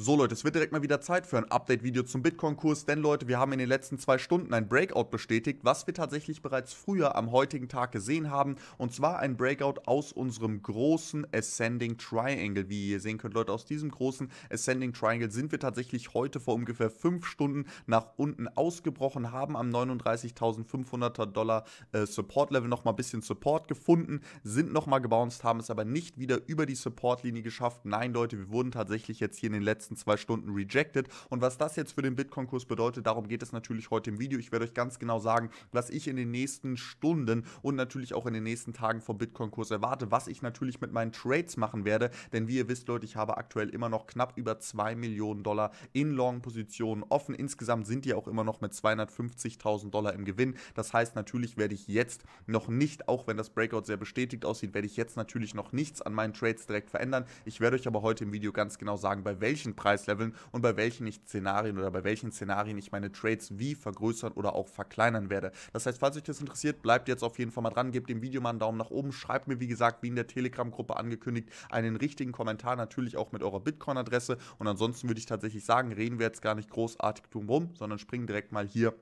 So Leute, es wird direkt mal wieder Zeit für ein Update-Video zum Bitcoin-Kurs, denn Leute, wir haben in den letzten zwei Stunden ein Breakout bestätigt, was wir tatsächlich bereits früher am heutigen Tag gesehen haben, und zwar ein Breakout aus unserem großen Ascending Triangle. Wie ihr sehen könnt, Leute, aus diesem großen Ascending Triangle sind wir tatsächlich heute vor ungefähr fünf Stunden nach unten ausgebrochen, haben am 39.500er Dollar äh, Support-Level nochmal ein bisschen Support gefunden, sind nochmal gebounced, haben es aber nicht wieder über die Support-Linie geschafft. Nein, Leute, wir wurden tatsächlich jetzt hier in den letzten letzten zwei Stunden rejected. Und was das jetzt für den Bitcoin-Kurs bedeutet, darum geht es natürlich heute im Video. Ich werde euch ganz genau sagen, was ich in den nächsten Stunden und natürlich auch in den nächsten Tagen vom Bitcoin-Kurs erwarte, was ich natürlich mit meinen Trades machen werde. Denn wie ihr wisst, Leute, ich habe aktuell immer noch knapp über 2 Millionen Dollar in Long-Positionen offen. Insgesamt sind die auch immer noch mit 250.000 Dollar im Gewinn. Das heißt, natürlich werde ich jetzt noch nicht, auch wenn das Breakout sehr bestätigt aussieht, werde ich jetzt natürlich noch nichts an meinen Trades direkt verändern. Ich werde euch aber heute im Video ganz genau sagen, bei welchen Preisleveln und bei welchen ich Szenarien oder bei welchen Szenarien ich meine Trades wie vergrößern oder auch verkleinern werde. Das heißt, falls euch das interessiert, bleibt jetzt auf jeden Fall mal dran, gebt dem Video mal einen Daumen nach oben, schreibt mir, wie gesagt, wie in der Telegram-Gruppe angekündigt, einen richtigen Kommentar, natürlich auch mit eurer Bitcoin-Adresse und ansonsten würde ich tatsächlich sagen, reden wir jetzt gar nicht großartig drum sondern springen direkt mal hier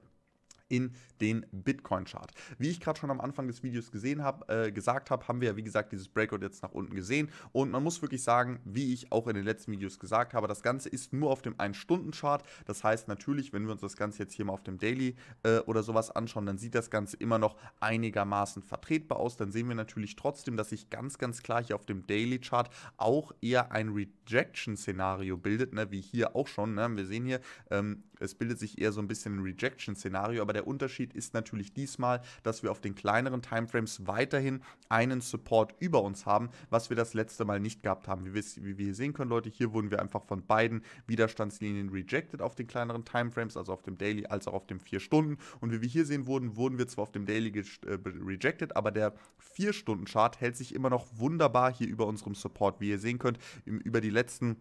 in den Bitcoin-Chart. Wie ich gerade schon am Anfang des Videos gesehen habe, äh, gesagt habe, haben wir ja wie gesagt dieses Breakout jetzt nach unten gesehen und man muss wirklich sagen, wie ich auch in den letzten Videos gesagt habe, das Ganze ist nur auf dem 1-Stunden-Chart. Das heißt natürlich, wenn wir uns das Ganze jetzt hier mal auf dem Daily äh, oder sowas anschauen, dann sieht das Ganze immer noch einigermaßen vertretbar aus. Dann sehen wir natürlich trotzdem, dass sich ganz, ganz klar hier auf dem Daily-Chart auch eher ein Rejection-Szenario bildet, ne? wie hier auch schon. Ne? Wir sehen hier, ähm, es bildet sich eher so ein bisschen ein Rejection-Szenario, aber der Unterschied ist natürlich diesmal, dass wir auf den kleineren Timeframes weiterhin einen Support über uns haben, was wir das letzte Mal nicht gehabt haben. Wie wir, wie wir hier sehen können, Leute, hier wurden wir einfach von beiden Widerstandslinien rejected auf den kleineren Timeframes, also auf dem Daily als auch auf dem 4 Stunden. Und wie wir hier sehen wurden, wurden wir zwar auf dem Daily äh, rejected, aber der 4 Stunden Chart hält sich immer noch wunderbar hier über unserem Support, wie ihr sehen könnt, im, über die letzten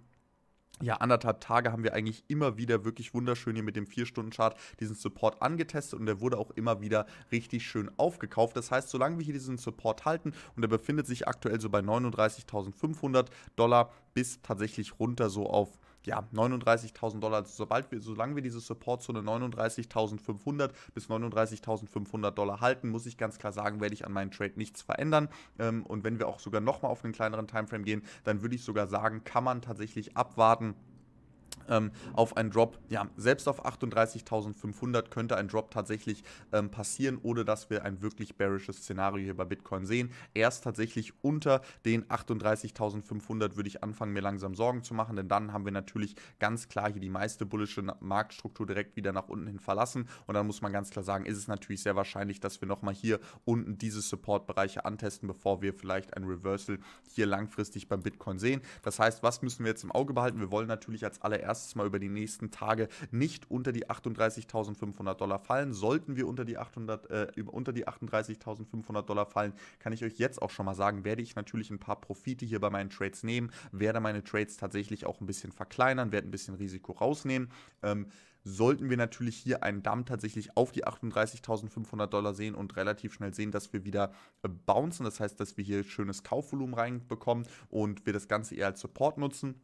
ja, anderthalb Tage haben wir eigentlich immer wieder wirklich wunderschön hier mit dem 4-Stunden-Chart diesen Support angetestet und der wurde auch immer wieder richtig schön aufgekauft. Das heißt, solange wir hier diesen Support halten und der befindet sich aktuell so bei 39.500 Dollar bis tatsächlich runter so auf ja, 39.000 Dollar. Also sobald wir, solange wir diese Supportzone 39.500 bis 39.500 Dollar halten, muss ich ganz klar sagen, werde ich an meinem Trade nichts verändern. Ähm, und wenn wir auch sogar nochmal auf einen kleineren Timeframe gehen, dann würde ich sogar sagen, kann man tatsächlich abwarten ähm, auf einen Drop, ja, selbst auf 38.500 könnte ein Drop tatsächlich ähm, passieren, ohne dass wir ein wirklich bearisches Szenario hier bei Bitcoin sehen. Erst tatsächlich unter den 38.500 würde ich anfangen, mir langsam Sorgen zu machen, denn dann haben wir natürlich ganz klar hier die meiste bullische Marktstruktur direkt wieder nach unten hin verlassen und dann muss man ganz klar sagen, ist es natürlich sehr wahrscheinlich, dass wir nochmal hier unten diese Supportbereiche antesten, bevor wir vielleicht ein Reversal hier langfristig beim Bitcoin sehen. Das heißt, was müssen wir jetzt im Auge behalten? Wir wollen natürlich als allererstes erstes Mal über die nächsten Tage nicht unter die 38.500 Dollar fallen. Sollten wir unter die, äh, die 38.500 Dollar fallen, kann ich euch jetzt auch schon mal sagen, werde ich natürlich ein paar Profite hier bei meinen Trades nehmen, werde meine Trades tatsächlich auch ein bisschen verkleinern, werde ein bisschen Risiko rausnehmen. Ähm, sollten wir natürlich hier einen Damm tatsächlich auf die 38.500 Dollar sehen und relativ schnell sehen, dass wir wieder äh, bouncen. Das heißt, dass wir hier schönes Kaufvolumen reinbekommen und wir das Ganze eher als Support nutzen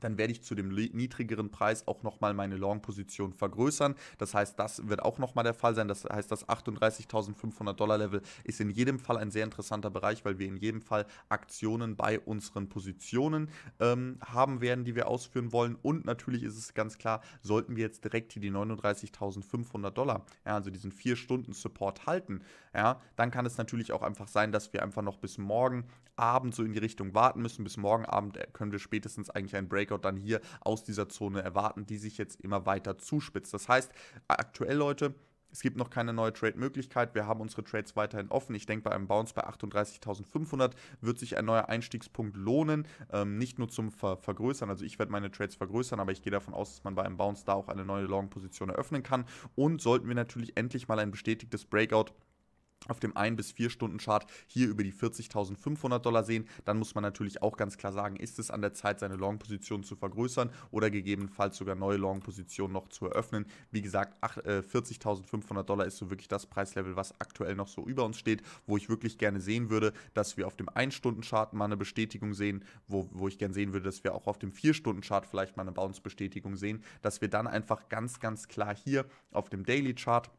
dann werde ich zu dem niedrigeren Preis auch nochmal meine Long-Position vergrößern. Das heißt, das wird auch nochmal der Fall sein. Das heißt, das 38.500 Dollar Level ist in jedem Fall ein sehr interessanter Bereich, weil wir in jedem Fall Aktionen bei unseren Positionen ähm, haben werden, die wir ausführen wollen. Und natürlich ist es ganz klar, sollten wir jetzt direkt hier die 39.500 Dollar, ja, also diesen 4-Stunden-Support halten, ja, dann kann es natürlich auch einfach sein, dass wir einfach noch bis morgen Abend so in die Richtung warten müssen. Bis morgen Abend äh, können wir spätestens eigentlich ein Break Breakout dann hier aus dieser Zone erwarten, die sich jetzt immer weiter zuspitzt. Das heißt, aktuell Leute, es gibt noch keine neue Trade-Möglichkeit. Wir haben unsere Trades weiterhin offen. Ich denke, bei einem Bounce bei 38.500 wird sich ein neuer Einstiegspunkt lohnen. Ähm, nicht nur zum Ver Vergrößern. Also ich werde meine Trades vergrößern, aber ich gehe davon aus, dass man bei einem Bounce da auch eine neue Long-Position eröffnen kann. Und sollten wir natürlich endlich mal ein bestätigtes Breakout auf dem 1 bis 4 Stunden Chart hier über die 40.500 Dollar sehen, dann muss man natürlich auch ganz klar sagen, ist es an der Zeit, seine Long-Position zu vergrößern oder gegebenenfalls sogar neue Long-Positionen noch zu eröffnen. Wie gesagt, 40.500 äh, Dollar ist so wirklich das Preislevel, was aktuell noch so über uns steht, wo ich wirklich gerne sehen würde, dass wir auf dem 1-Stunden-Chart mal eine Bestätigung sehen, wo, wo ich gerne sehen würde, dass wir auch auf dem 4-Stunden-Chart vielleicht mal eine Bounce-Bestätigung sehen, dass wir dann einfach ganz, ganz klar hier auf dem Daily-Chart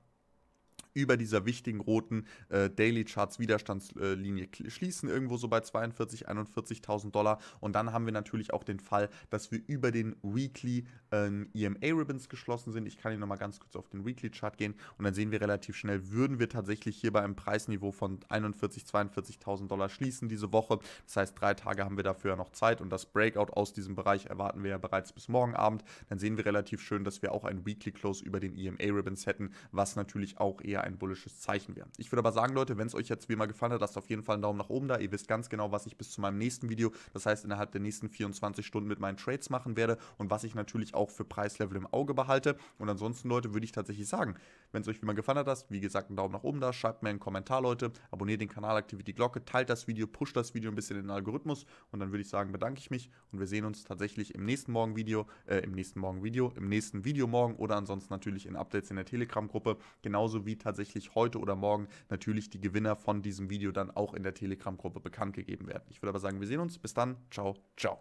über dieser wichtigen roten äh, Daily Charts Widerstandslinie äh, schließen, irgendwo so bei 42, 41.000 Dollar. Und dann haben wir natürlich auch den Fall, dass wir über den Weekly ähm, EMA Ribbons geschlossen sind. Ich kann hier nochmal ganz kurz auf den Weekly Chart gehen und dann sehen wir relativ schnell, würden wir tatsächlich hier bei einem Preisniveau von 41, 42.000 Dollar schließen diese Woche. Das heißt, drei Tage haben wir dafür ja noch Zeit und das Breakout aus diesem Bereich erwarten wir ja bereits bis morgen Abend. Dann sehen wir relativ schön, dass wir auch ein Weekly Close über den EMA Ribbons hätten, was natürlich auch eher ein ein bullisches Zeichen wäre. Ich würde aber sagen, Leute, wenn es euch jetzt wie immer gefallen hat, lasst auf jeden Fall einen Daumen nach oben da. Ihr wisst ganz genau, was ich bis zu meinem nächsten Video, das heißt innerhalb der nächsten 24 Stunden mit meinen Trades machen werde und was ich natürlich auch für Preislevel im Auge behalte. Und ansonsten, Leute, würde ich tatsächlich sagen, wenn es euch wie immer gefallen hat, lasst, wie gesagt, einen Daumen nach oben da, schreibt mir einen Kommentar, Leute, abonniert den Kanal, aktiviert die Glocke, teilt das Video, pusht das Video ein bisschen in den Algorithmus und dann würde ich sagen, bedanke ich mich und wir sehen uns tatsächlich im nächsten Morgen Video, äh, im nächsten Morgen Video, im nächsten Video morgen oder ansonsten natürlich in Updates in der Telegram-Gruppe, genauso wie tatsächlich tatsächlich heute oder morgen natürlich die Gewinner von diesem Video dann auch in der Telegram-Gruppe bekannt gegeben werden. Ich würde aber sagen, wir sehen uns. Bis dann. Ciao, ciao.